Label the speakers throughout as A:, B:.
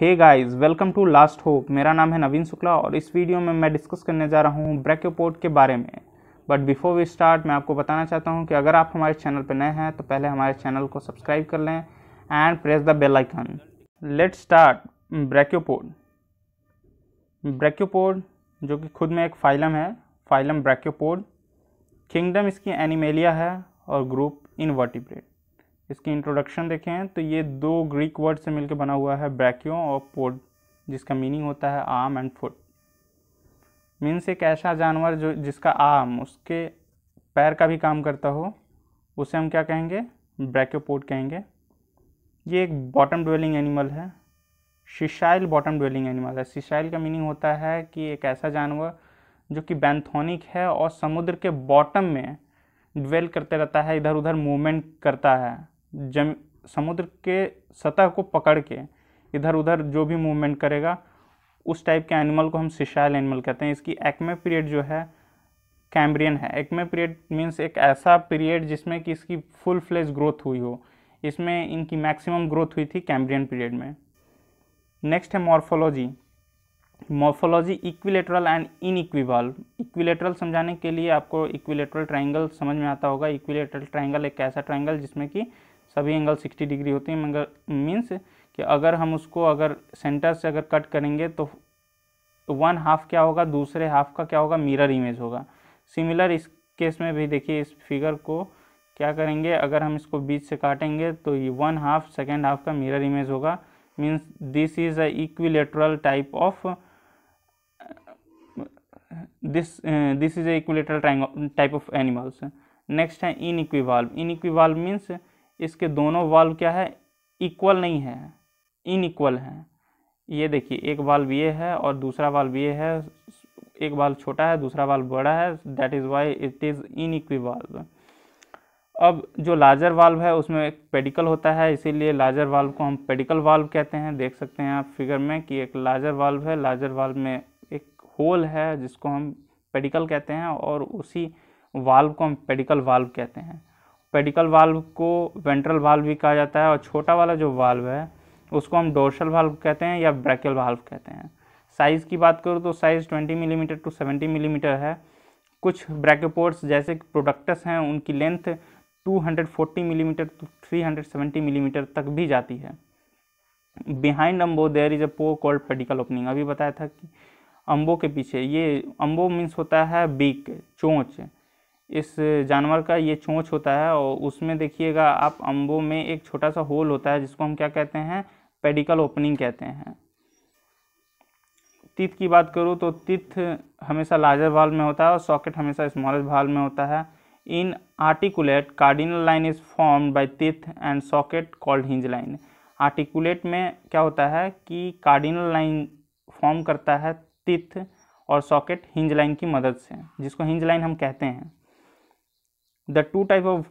A: Hey guys welcome to last hope मेरा नाम है नवीन शुक्ला और इस वीडियो में मैं डिस्कस करने जा रहा हूँ ब्रेक्योपोर्ट के बारे में बट बिफोर वी स्टार्ट मैं आपको बताना चाहता हूँ कि अगर आप हमारे चैनल पर नए हैं तो पहले हमारे चैनल को सब्सक्राइब कर लें and press the bell icon let start brachiopod brachiopod जो कि खुद में एक फाइलम है फाइलम ब्रैक्योपोड किंगडम इसकी एनिमेलिया है और ग्रुप इनवर्टिब्रेट इसकी इंट्रोडक्शन देखें तो ये दो ग्रीक वर्ड से मिलकर बना हुआ है ब्रैक्यो और पोड जिसका मीनिंग होता है आर्म एंड फुट मीन्स एक ऐसा जानवर जो जिसका आर्म उसके पैर का भी काम करता हो उसे हम क्या कहेंगे ब्रैक्योपोड कहेंगे ये एक बॉटम ड्वेलिंग एनिमल है शिशाइल बॉटम ड्वेलिंग एनिमल है शिशाइल का मीनिंग होता है कि एक ऐसा जानवर जो कि बैंथोनिक है और समुद्र के बॉटम में ड्वेल करते रहता है इधर उधर मूवमेंट करता है जम समुद्र के सतह को पकड़ के इधर उधर जो भी मूवमेंट करेगा उस टाइप के एनिमल को हम सिशाइल एनिमल कहते हैं इसकी एक्मे पीरियड जो है कैम्ब्रियन है एक्मे पीरियड मीन्स एक ऐसा पीरियड जिसमें कि इसकी फुल फ्लेज ग्रोथ हुई हो इसमें इनकी मैक्सिमम ग्रोथ हुई थी कैम्ब्रियन पीरियड में नेक्स्ट है morphology morphology equilateral and inequilateral समझाने के लिए आपको इक्विलेटरल ट्राइंगल समझ में आता होगा इक्विलेटरल ट्राइंगल एक ऐसा ट्राइंगल जिसमें कि सभी एंगल 60 डिग्री होते हैं मगर मीन्स कि अगर हम उसको अगर सेंटर से अगर कट करेंगे तो वन हाफ क्या होगा दूसरे हाफ का क्या होगा मिरर इमेज होगा सिमिलर इस केस में भी देखिए इस फिगर को क्या करेंगे अगर हम इसको बीच से काटेंगे तो ये वन हाफ सेकेंड हाफ का मिरर इमेज होगा means this is a equilateral type of this this is equilateral equilateral type of animals next है इन इक्विवाल्व इन इक्विवाल्व मीन्स इसके दोनों वाल्व क्या है इक्वल नहीं है इन इक्वल हैं ये देखिए एक वाल्व ये है और दूसरा वाल्व ये है एक वाल्व छोटा है दूसरा वाल्व बड़ा है that is why it is inequivalve अब जो लार्जर वाल्व है उसमें एक पेडिकल होता है इसीलिए लार्जर वाल्व को हम पेडिकल वाल्व कहते हैं देख सकते हैं आप फिगर में कि एक लार्जर वाल्व है लार्जर वाल्व में एक होल है जिसको हम पेडिकल कहते हैं और उसी वाल्व को हम पेडिकल वाल्व कहते हैं पेडिकल वाल्व को वेंट्रल वाल्व भी कहा जाता है और छोटा वाला जो वाल्व है उसको हम डोर्सल वाल्व कहते हैं या ब्रैकल वाल्व कहते हैं साइज़ की बात करूँ तो size twenty millimetre to seventy millimetre है कुछ ब्रैकेपोर्ट्स जैसे प्रोडक्टस हैं उनकी लेंथ 240 मिलीमीटर टू 370 मिलीमीटर तक भी जाती है behind umbo there is a pore called pedicle opening अभी बताया था कि अम्बो के पीछे ये अम्बो मीन्स होता है बीक चोंच इस जानवर का ये चोंच होता है और उसमें देखिएगा आप अम्बों में एक छोटा सा होल होता है जिसको हम क्या कहते हैं पेडिकल ओपनिंग कहते हैं तिथ की बात करूँ तो तिथ हमेशा लार्जर भाल में होता है और सॉकेट हमेशा स्मॉलेस्ट भाल में होता है in articulate cardinal line is formed by teeth and socket called hinge line articulate में क्या होता है कि कार्डिनल लाइन फॉर्म करता है तिथ और सॉकेट हिंज लाइन की मदद से जिसको हिंज लाइन हम कहते हैं the two type of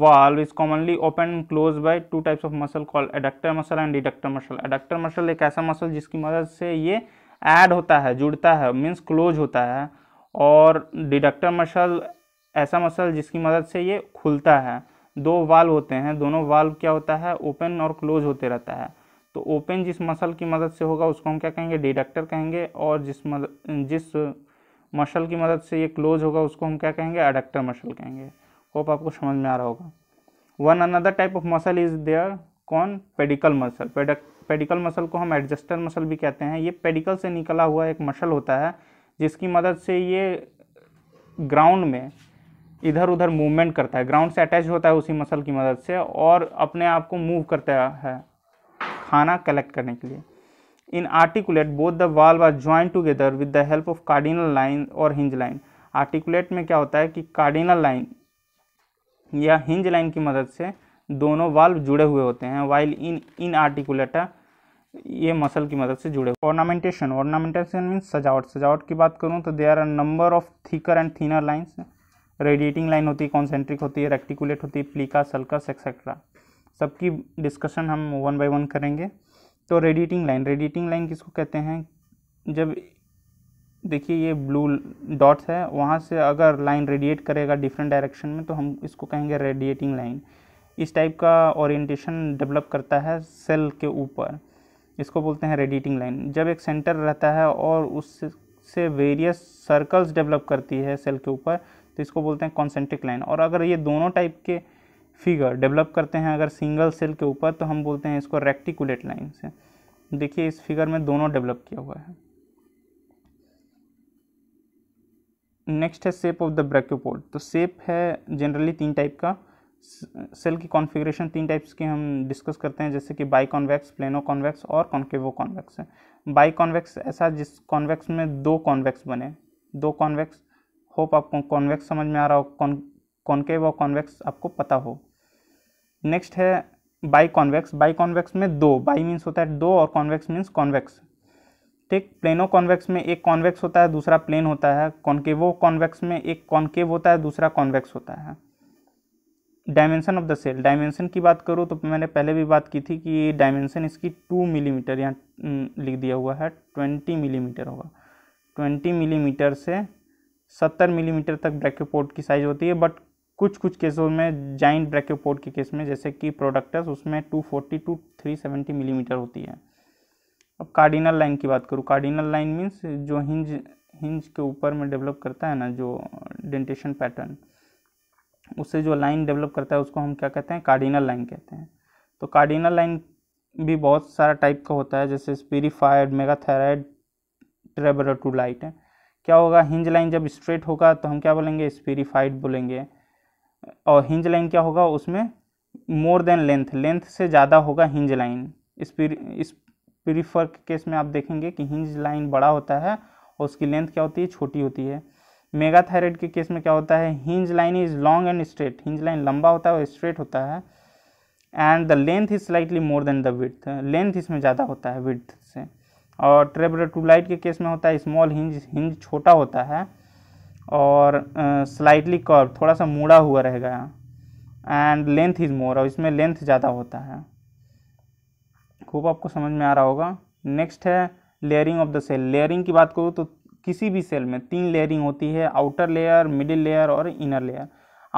A: valve is commonly open close closed two types of muscle call called muscle and diductor adductor muscle adductor एक ऐसा मसल जिसकी मदद से ये ऐड होता है जुड़ता है मीन्स क्लोज होता है और डिडक्टर मसल ऐसा मसल जिसकी मदद से ये खुलता है दो वाल्व होते हैं दोनों वाल्व क्या होता है ओपन और क्लोज होते रहता है तो ओपन जिस मसल की मदद से होगा उसको हम क्या कहेंगे डिडक्टर कहेंगे और जिस मद, जिस मसल की मदद से ये क्लोज होगा उसको हम क्या कहेंगे अडक्टर मसल कहेंगे होप आपको समझ में आ रहा होगा one another type of muscle is there कौन पेडिकल मसल पेडिकल मसल को हम एडजस्टर मसल भी कहते हैं ये पेडिकल से निकला हुआ एक मसल होता है जिसकी मदद से ये ग्राउंड में इधर उधर मूवमेंट करता है ग्राउंड से अटैच होता है उसी मसल की मदद से और अपने आप को मूव करता है खाना कलेक्ट करने के लिए in articulate both the valve are join together with the help of cardinal line और हिंज लाइन आर्टिकुलेट में क्या होता है कि कार्डिनल लाइन या हिंज लाइन की मदद से दोनों वाल्व जुड़े हुए होते हैं वाइल इन इन आर्टिकुलेटर ये मसल की मदद से जुड़े ऑर्नामेंटेशन ऑर्नामेंटेशन मीन्स सजावट सजावट की बात करूँ तो they are number of thicker and thinner lines radiating line होती है कॉन्सेंट्रिक होती है रेक्टिकुलेट होती है प्लीका सल्कस एक्सेट्रा सबकी डिस्कशन हम वन बाय वन करेंगे तो रेडिएटिंग लाइन रेडिएटिंग लाइन किसको कहते हैं जब देखिए ये ब्लू डॉट्स है वहाँ से अगर लाइन रेडिएट करेगा डिफरेंट डायरेक्शन में तो हम इसको कहेंगे रेडिएटिंग लाइन इस टाइप का ओरिएंटेशन डेवलप करता है सेल के ऊपर इसको बोलते हैं रेडिएटिंग लाइन जब एक सेंटर रहता है और उससे वेरियस सर्कल्स डेवलप करती है सेल के ऊपर तो इसको बोलते हैं कॉन्सेंट्रिक लाइन और अगर ये दोनों टाइप के फिगर डेवलप करते हैं अगर सिंगल सेल के ऊपर तो हम बोलते हैं इसको रेक्टिकुलेट लाइन से देखिए इस फिगर में दोनों डेवलप किया हुआ है नेक्स्ट है सेप ऑफ द ब्रैक्योपोड तो सेप है जनरली तीन टाइप का सेल की कॉन्फ़िगरेशन तीन टाइप्स की हम डिस्कस करते हैं जैसे कि बाई कॉन्वैक्स प्लेनो कॉन्वैक्स और कॉन्केवो कॉन्वैक्स है बाई कॉन्वैक्स ऐसा जिस कॉन्वैक्स में दो कॉन्वैक्स बने दो कॉन्वैक्स होप आपको कॉन्वैक्स समझ में आ रहा हो कॉन कॉन्केव और कॉन्वैक्स आपको पता हो नेक्स्ट है बाई कॉन्वैक्स बाई कॉन्वैक्स में दो बाई मीन्स होता है दो और कॉन्वैक्स मीन्स कॉन्वैक्स ठीक प्लेनो कॉन्वेक्स में एक कॉन्वेक्स होता है दूसरा प्लेन होता है कॉन्केवो कॉन्वेक्स में एक कॉन्केव होता है दूसरा कॉन्वेक्स होता है dimension of the shell dimension की बात करूँ तो मैंने पहले भी बात की थी कि डायमेंशन इसकी टू मिलीमीटर यहाँ लिख दिया हुआ है ट्वेंटी मिलीमीटर होगा ट्वेंटी मिलीमीटर से सत्तर मिलीमीटर तक ब्रैक्योपोर्ट की साइज़ होती है बट कुछ कुछ केसों में जाइंट ब्रैक्योपोर्ट के केस में जैसे कि प्रोडक्टस उसमें two forty two three seventy millimetre होती है अब कार्डिनल लाइन की बात करूँ कार्डिनल लाइन मीन्स जो हिंज हिंज के ऊपर में डेवलप करता है ना जो डेंटेशन पैटर्न उससे जो लाइन डेवलप करता है उसको हम क्या कहते हैं कार्डिनल लाइन कहते हैं तो कार्डिनल लाइन भी बहुत सारा टाइप का होता है जैसे स्पीरीफाइड मेगाथायराइड ट्रेबराटूलाइट है क्या होगा हिंज लाइन जब स्ट्रेट होगा तो हम क्या बोलेंगे स्पीरीफाइड बोलेंगे और हिंज लाइन क्या होगा उसमें मोर देन लेंथ लेंथ से ज़्यादा होगा हिंज लाइन स्पीरी प्रीफर के केस में आप देखेंगे कि हिंज लाइन बड़ा होता है और उसकी लेंथ क्या होती है छोटी होती है मेगा थायराइड के केस में क्या होता है hinge line is long and straight hinge line लंबा होता है और स्ट्रेट होता है and the length is slightly more than the width length इसमें ज़्यादा होता है विथ से और ट्रेबर लाइट के केस में होता है स्मॉल हिंज हिंज छोटा होता है और स्लाइटली कर्व थोड़ा सा मुड़ा हुआ रहेगा एंड लेंथ इज़ मोर और इसमें लेंथ ज़्यादा होता है होप आपको समझ में आ रहा होगा नेक्स्ट है layering of the shell layering की बात करूँ तो किसी भी सेल में तीन लेयरिंग होती है आउटर लेयर मिडिल लेयर और इनर लेयर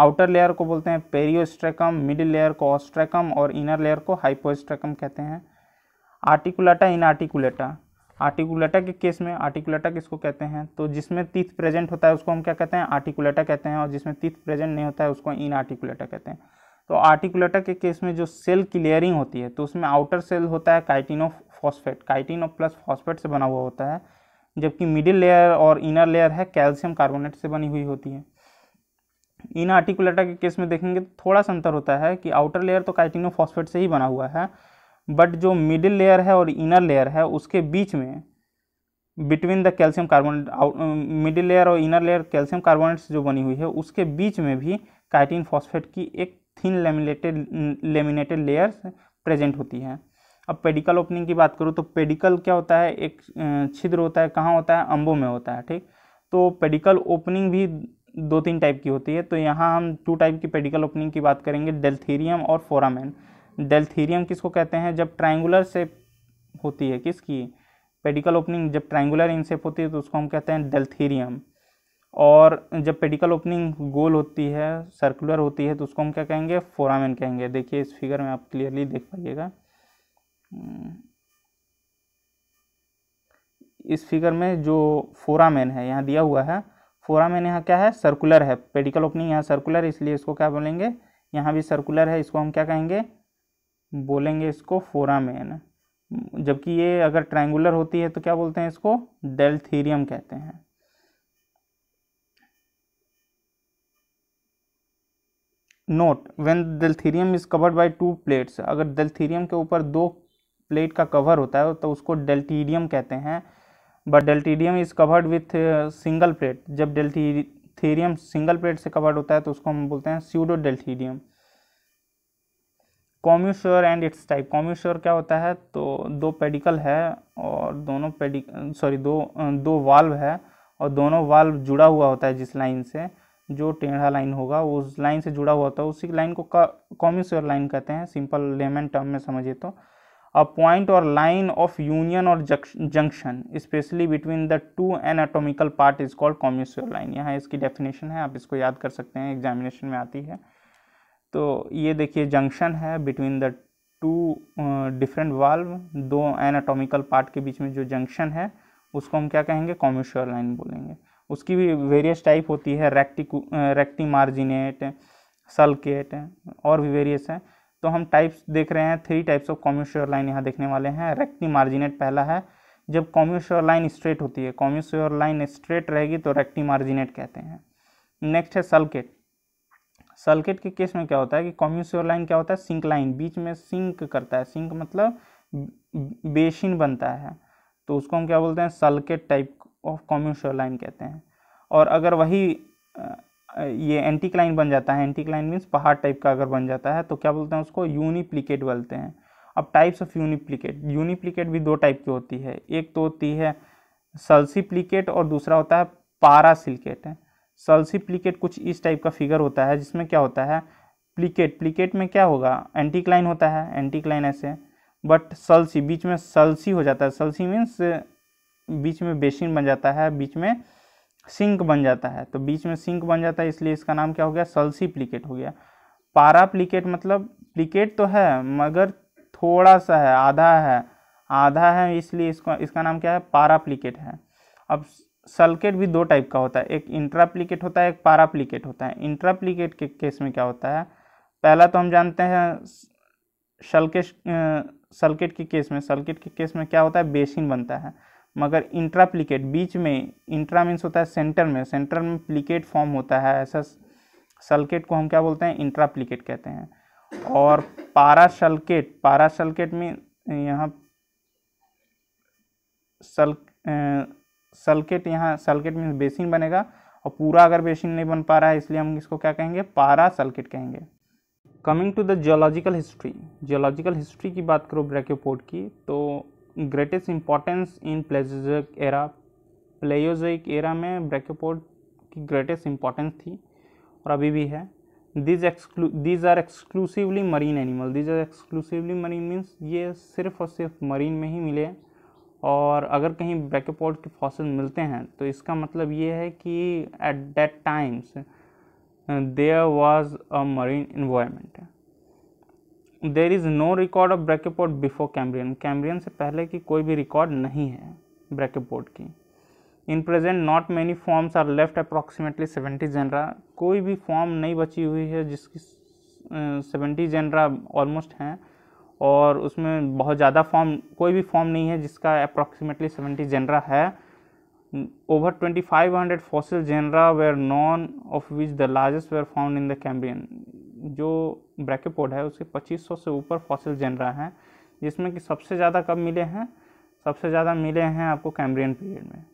A: आउटर लेयर को बोलते हैं पेरियोस्ट्रेकम मिडिल लेयर को ऑस्ट्रेकम और इनर लेयर को हाइपोस्ट्रेकम कहते हैं आर्टिकुलेटा इन आर्टिकुलेटा आर्टिकुलेटा के केस में आर्टिकुलेटा किसको कहते हैं तो जिसमें तीथ प्रेजेंट होता है उसको हम क्या कहते हैं आर्टिकुलेटा कहते हैं और जिसमें तीथ प्रेजेंट नहीं होता है उसको इन आर्टिकुलेटा कहते हैं तो आर्टिकुलेटर के केस में जो सेल क्लियरिंग होती है तो उसमें आउटर सेल होता है chitino phosphate chitino plus phosphate से बना हुआ होता है जबकि मिडिल लेयर और इनर लेयर है कैल्शियम कार्बोनेट से बनी हुई होती है इन आर्टिकुलेटर के केस में देखेंगे तो थोड़ा सा अंतर होता है कि आउटर लेयर तो काइटिनो फॉस्फेट से ही बना हुआ है बट जो मिडिल लेयर है और इनर लेयर है उसके बीच में between the calcium carbonate middle layer और इनर लेयर कैल्शियम कार्बोनेट से जो बनी हुई है उसके बीच में भी काइटिन फॉस्फेट की एक thin laminated laminated layers present होती हैं अब पेडिकल ओपनिंग की बात करूँ तो पेडिकल क्या होता है एक छिद्र होता है कहाँ होता है अंबों में होता है ठीक तो पेडिकल ओपनिंग भी दो तीन टाइप की होती है तो यहाँ हम टू टाइप की पेडिकल ओपनिंग की बात करेंगे डेल्थीरियम और फोरामेन डेल्थीरियम किसको कहते हैं जब ट्राइंगुलर शेप होती है किसकी पेडिकल ओपनिंग जब ट्राइंगुलर इन शेप होती है तो उसको हम कहते हैं डेल्थीरियम और जब पेडिकल ओपनिंग गोल होती है सर्कुलर होती है तो उसको हम क्या कहेंगे फोरामेन कहेंगे देखिए इस फिगर में आप क्लियरली देख पाइएगा हम्म, इस फिगर में जो फोरामेन है यहाँ दिया हुआ है फोरामेन यहाँ क्या है सर्कुलर है पेडिकल ओपनिंग यहाँ सर्कुलर इसलिए इसको क्या बोलेंगे यहाँ भी सर्कुलर है इसको हम क्या कहेंगे बोलेंगे इसको फोरामेन जबकि ये अगर ट्रायंगुलर होती है तो क्या बोलते हैं इसको डेल्थीरियम कहते हैं note when delthyrium is covered by two plates अगर डेल्थीरियम के ऊपर दो प्लेट का कवर होता है तो उसको डेल्टीडियम कहते हैं but deltidium is covered with single plate जब डेल्टीथीरियम सिंगल प्लेट से कवर्ड होता है तो उसको हम बोलते हैं pseudo deltidium commissure and it's type commissure क्या होता है तो दो पेडिकल है और दोनों पेडिक सॉरी दो दो वाल्व है और दोनों वाल्व जुड़ा हुआ होता है जिस लाइन से जो टेढ़ा लाइन होगा उस लाइन से जुड़ा हुआ होता है उसी लाइन को कॉम्यूसर लाइन कहते हैं सिंपल लेमन टर्म में समझिए तो अ पॉइंट और लाइन ऑफ यूनियन और junction specially between the two anatomical part is called commissure line यहाँ इसकी डेफिनेशन है आप इसको याद कर सकते हैं एग्जामिनेशन में आती है तो ये देखिए जंक्शन है between the two different valve दो एनाटोमिकल पार्ट के बीच में जो जंक्शन है उसको हम क्या कहेंगे कॉम्यूसर लाइन बोलेंगे उसकी भी वेरियस टाइप होती है रेक्टिक रेक्टी मार्जिनेट सल्केट और भी वेरियस हैं तो हम टाइप्स देख रहे हैं three types of commissure line यहाँ देखने वाले हैं रेक्टी मार्जिनेट पहला है जब कॉम्यूश्योर लाइन स्ट्रेट होती है कॉम्यूश्योर लाइन स्ट्रेट रहेगी तो रेक्टी मार्जिनेट कहते हैं नेक्स्ट है सल्केट सल्केट के केस में क्या होता है कि कॉम्यूश्योर लाइन क्या होता है सिंक लाइन बीच में सिंक करता है सिंक मतलब बेसिन बनता है तो उसको हम क्या बोलते हैं sulcate type of commissure line कहते हैं और अगर वही ये एंटी क्लाइन बन जाता है एंटी क्लाइन मीन्स पहाड़ टाइप का अगर बन जाता है तो क्या बोलते हैं उसको यूनिप्लिकेट बोलते हैं अब टाइप्स ऑफ यूनिप्लिकेट यूनिप्लिकेट भी दो टाइप की होती है एक तो होती है सल्सिप्लिकेट और दूसरा होता है पारा पारासिलिकेट सल्सिप्लिकेट कुछ इस टाइप का फिगर होता है जिसमें क्या होता है प्लिकेट प्लिकेट में क्या होगा एंटीक्लाइन होता है एंटीक्लाइन ऐसे बट सल्सी बीच में सल्सी हो जाता है सल्सी मीन्स बीच में बेसिन बन जाता है बीच में सिंक बन जाता है तो बीच में सिंक बन जाता है इसलिए इसका नाम क्या हो गया सल्सी प्लिकेट हो गया पारा प्लिकेट मतलब प्लिकेट तो है मगर थोड़ा सा है आधा है आधा है इसलिए इसको इसका नाम क्या है पारा प्लिकेट है अब सल्केट भी दो टाइप का होता है एक इंट्राप्लिकेट होता है एक पाराप्लिकेट होता है इंट्राप्लिकेट के केस में क्या होता है पहला तो हम जानते हैं सल्केट सल्केट के केस में सल्केट के केस में क्या होता है बेसिन बनता है मगर इंट्रा बीच में इंट्रा मीन्स होता है सेंटर में सेंटर में प्लिकेट फॉर्म होता है ऐसा सल्केट को हम क्या बोलते हैं इंट्रा कहते हैं और पारा सल्केट पारा सल्केट में यहाँ सल सल्केट यहाँ सल्केट मीन्स बेसिन बनेगा और पूरा अगर बेसिन नहीं बन पा रहा है इसलिए हम इसको क्या कहेंगे पारा सल्केट कहेंगे coming to the geological history geological history की बात करो ब्रैक्योपोर्ट की तो greatest importance in Palaeozoic era Palaeozoic era में ब्रैकेपोड की ग्रेटेस्ट इंपॉर्टेंस थी और अभी भी है these exclu these are exclusively marine animal these are exclusively marine means ये सिर्फ और सिर्फ मरीन में ही मिले और अगर कहीं ब्रैकेपोड के फॉसिल मिलते हैं तो इसका मतलब ये है कि at that times there was a marine environment there is no record of brachiopod before Cambrian Cambrian से पहले की कोई भी रिकॉर्ड नहीं है ब्रैकेपोर्ट की in present not many forms are left approximately seventy genera कोई भी फॉर्म नहीं बची हुई है जिसकी सेवेंटी जेनरा ऑलमोस्ट हैं और उसमें बहुत ज़्यादा फॉर्म कोई भी फॉर्म नहीं है जिसका अप्रॉक्सीमेटली सेवेंटी जेनरा है over twenty five hundred fossil genera were none of which the largest were found in the cambrian जो ब्रैकेपोड है उसके 2500 से ऊपर फॉसिल जन रहा है जिसमें कि सबसे ज़्यादा कब मिले हैं सबसे ज़्यादा मिले हैं आपको कैम्ब्रियन पीरियड में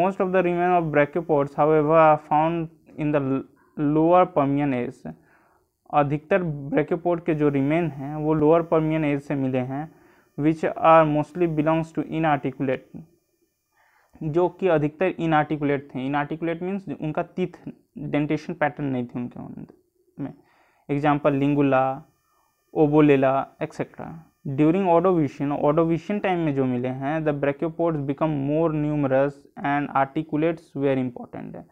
A: most of the remain of brachiopods however found in the lower Permian age अधिकतर ब्रैकेपोड के जो रिमेन हैं वो लोअर पर्मियन एज से मिले हैं which are mostly belongs to inarticulate जो कि अधिकतर इन आर्टिकुलेट थे इन आर्टिकुलेट मीन्स उनका तीथ डेंटेशन पैटर्न नहीं थी उनके में example Lingula Obolella etcetera during Ordovician Ordovician time में जो मिले हैं the brachiopods become more numerous and articulates were important है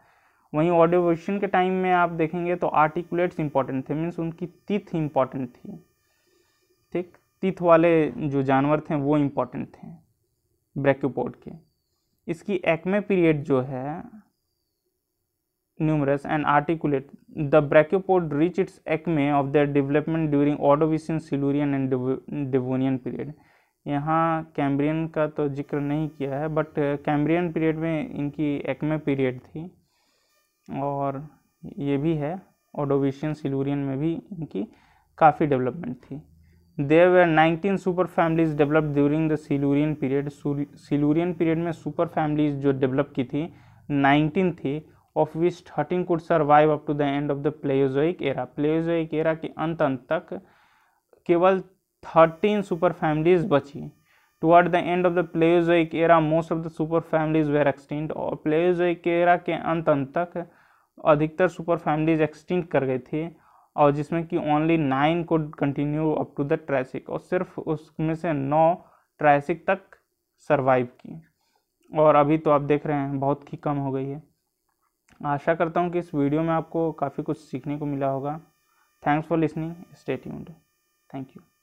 A: वहीं ऑडोविशन के टाइम में आप देखेंगे तो आर्टिकुलेट्स इंपॉर्टेंट थे मीन्स उनकी तिथ इंपॉर्टेंट थी ठीक तिथ वाले जो जानवर थे वो इम्पॉर्टेंट थे ब्रेक्योपोर्ट के इसकी एक्मे पीरियड जो है numerous and articulate, the brachiopod reach its acme of their development during Ordovician, Silurian and Devonian period. यहाँ कैम्ब्रियन का तो जिक्र नहीं किया है बट कैम्ब्रियन पीरियड में इनकी एक्मे पीरियड थी और ये भी है ओडोविशियन सिलूरियन में भी इनकी काफ़ी डेवलपमेंट थी there were nineteen super families develop during the Silurian period Silurian period में सुपर फैमिलीज जो डेवलप की थी नाइनटीन थी of which thirteen could survive up to the end of the Palaeozoic era Palaeozoic era के अंत अंत तक केवल थर्टीन सुपर फैमिलीज बची toward the end of the Palaeozoic era most of the super families were extinct और Palaeozoic era के अंत अंत तक अधिकतर सुपर फैमिलीज एक्सटिंट कर गई थी और जिसमें कि ओनली नाइन को continue up to the Triassic और सिर्फ उसमें से नौ ट्रैसिक तक सरवाइव की और अभी तो आप देख रहे हैं बहुत ही कम हो गई है आशा करता हूँ कि इस वीडियो में आपको काफ़ी कुछ सीखने को मिला होगा thanks for listening stay tuned thank you